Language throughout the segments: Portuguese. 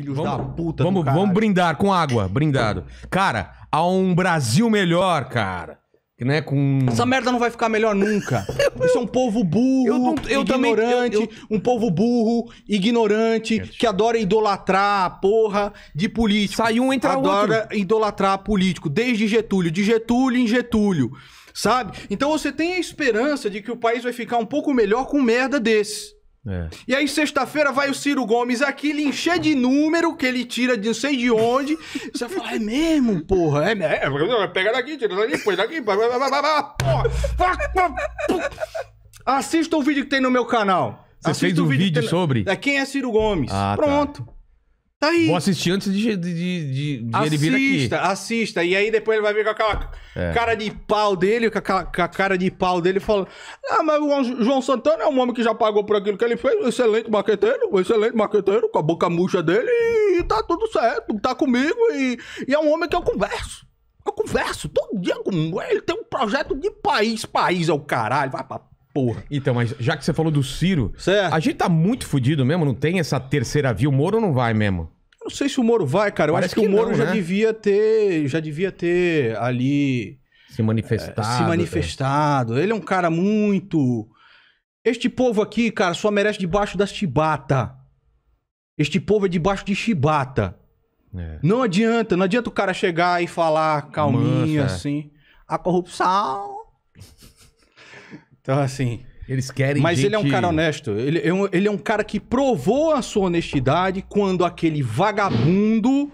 filhos vamos, da puta. Vamos, vamos brindar com água, brindado. Cara, há um Brasil melhor, cara. Né, com... Essa merda não vai ficar melhor nunca. Isso é um povo burro, eu não, eu ignorante, também, eu, um povo burro, ignorante, que adora idolatrar a porra de político. Sai um, entra Adora outro. idolatrar político, desde Getúlio, de Getúlio em Getúlio, sabe? Então você tem a esperança de que o país vai ficar um pouco melhor com merda desse. É. E aí, sexta-feira, vai o Ciro Gomes aqui lhe encher de número que ele tira de não sei de onde. Você fala, é mesmo, porra? É mesmo? É, pega daqui, tira daqui, põe daqui, porra. Assista o vídeo que tem no meu canal. Você Assista fez um vídeo, vídeo tem... sobre? É quem é Ciro Gomes. Ah, tá. Pronto. Tá. Tá aí. Vou assistir antes de, de, de, de assista, ele vir aqui. Assista, assista. E aí depois ele vai vir com aquela é. cara de pau dele, com a, com a cara de pau dele, falando: Ah, mas o João Santana é um homem que já pagou por aquilo que ele fez. Excelente maqueteiro, excelente maqueteiro, com a boca murcha dele e tá tudo certo, tá comigo. E, e é um homem que eu converso. Eu converso todo dia com ele. tem um projeto de país. País é o caralho. Vai pra porra. Então, mas já que você falou do Ciro, certo. a gente tá muito fudido mesmo, não tem essa terceira via, o Moro não vai mesmo. Eu não sei se o Moro vai, cara. Eu Parece acho que, que o Moro não, já né? devia ter, já devia ter ali se manifestado. Eh, é, se manifestado. Ele é um cara muito Este povo aqui, cara, só merece debaixo das chibata. Este povo é debaixo de chibata. É. Não adianta, não adianta o cara chegar e falar calminha é. assim. A corrupção então, assim. Eles querem. Mas gente... ele é um cara honesto. Ele, é ele é um cara que provou a sua honestidade quando aquele vagabundo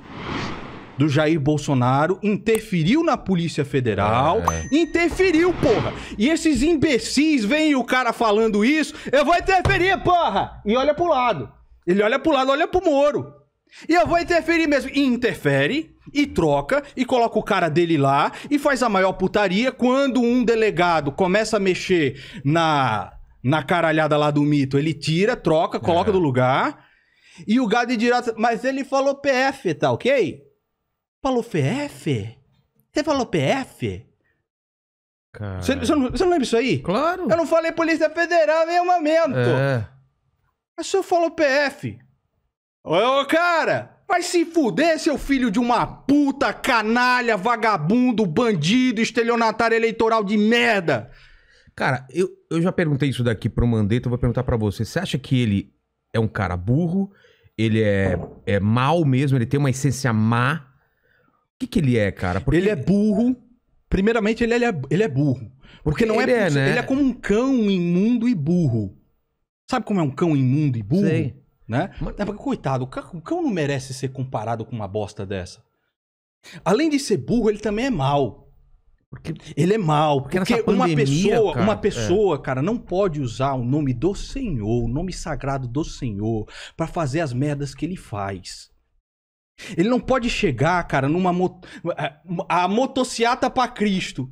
do Jair Bolsonaro, interferiu na Polícia Federal, é. interferiu, porra. E esses imbecis veem o cara falando isso, eu vou interferir, porra! E olha pro lado. Ele olha pro lado, olha pro Moro. E eu vou interferir mesmo. E interfere, e troca, e coloca o cara dele lá, e faz a maior putaria. Quando um delegado começa a mexer na, na caralhada lá do mito, ele tira, troca, coloca é. do lugar. E o gado dirá, mas ele falou PF, tá ok? Falou PF? Você falou PF? Você, não, você não lembra isso aí? Claro. Eu não falei Polícia Federal em nenhum momento. É. Mas o senhor falou PF. Ô, cara! Vai se fuder, seu filho de uma puta, canalha, vagabundo, bandido, estelionatário eleitoral de merda! Cara, eu, eu já perguntei isso daqui pro Mandetta, eu vou perguntar para você. Você acha que ele é um cara burro? Ele é, é mal mesmo? Ele tem uma essência má? O que, que ele é, cara? Porque... Ele é burro. Primeiramente, ele, ele, é, ele é burro. Porque, Porque não é ele é, é né? Ele é como um cão imundo e burro. Sabe como é um cão imundo e burro? Sei. Né? mas É porque, coitado, o cão, o não merece ser comparado com uma bosta dessa. Além de ser burro, ele também é mal. Porque ele é mal, porque, porque uma pessoa, cara, uma é. pessoa, é. cara, não pode usar o nome do Senhor, o nome sagrado do Senhor, para fazer as merdas que ele faz. Ele não pode chegar, cara, numa moto. a motociata para Cristo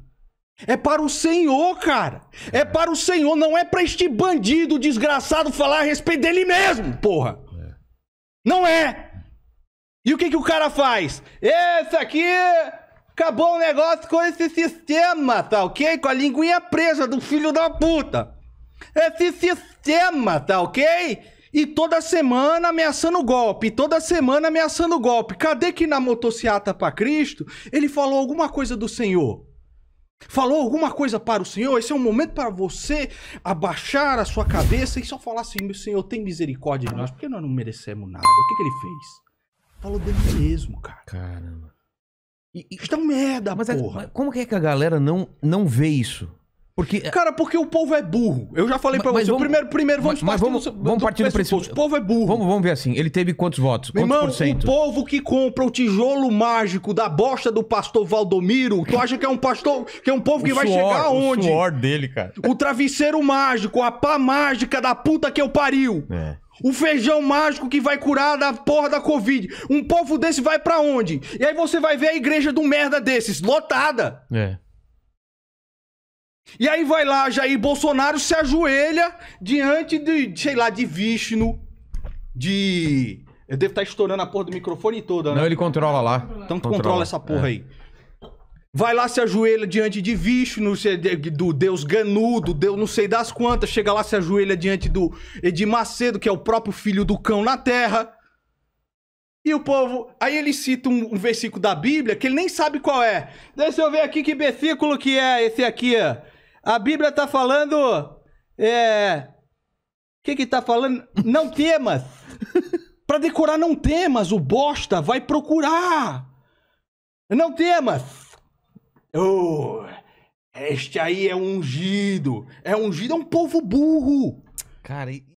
é para o Senhor, cara. É para o Senhor, não é para este bandido desgraçado falar a respeito dele mesmo, porra. É. Não é. E o que que o cara faz? Esse aqui acabou o negócio com esse sistema, tá ok? Com a linguinha presa do filho da puta. Esse sistema, tá ok? E toda semana ameaçando golpe, toda semana ameaçando golpe. Cadê que na motociata para Cristo ele falou alguma coisa do Senhor? Falou alguma coisa para o Senhor? Esse é um momento para você abaixar a sua cabeça e só falar assim: meu Senhor, tem misericórdia de nós, porque nós não merecemos nada. O que, que ele fez? Falou dele mesmo, cara. Caramba. E, e, então, merda, mas, é, porra. É, mas como que é que a galera não, não vê isso? Porque... É- cara, porque o povo é burro. Eu já falei para você. Vamos, primeiro, primeiro, vamos mas, partir, mas vamos, do, vamos partir do princípio. O povo é burro. Vamos, vamos ver assim. Ele teve quantos votos? Meu quantos irmão, por cento? O povo que compra o tijolo mágico da bosta do pastor Valdomiro, tu acha que é um pastor, que é um povo o que suor, vai chegar aonde? O suor dele, cara. O travesseiro mágico, a pá mágica da puta que eu pariu. É. O feijão mágico que vai curar da porra da Covid. Um povo desse vai para onde? E aí você vai ver a igreja do merda desses, lotada. É. E aí vai lá, Jair Bolsonaro se ajoelha diante de, sei lá, de Vishnu, de... Eu devo estar estourando a porra do microfone toda, né? Não, ele controla lá. Então controla, controla essa porra é. aí. Vai lá, se ajoelha diante de Vishnu, do deus Ganu, do deus não sei das quantas. Chega lá, se ajoelha diante do Edir Macedo, que é o próprio filho do cão na terra. E o povo... Aí ele cita um, um versículo da Bíblia que ele nem sabe qual é. Deixa eu ver aqui que versículo que é esse aqui, ó. A Bíblia tá falando. É. O que que tá falando? Não temas. Para decorar, não temas. O bosta vai procurar. Não temas. Oh, este aí é ungido. É ungido, é um povo burro. Cara,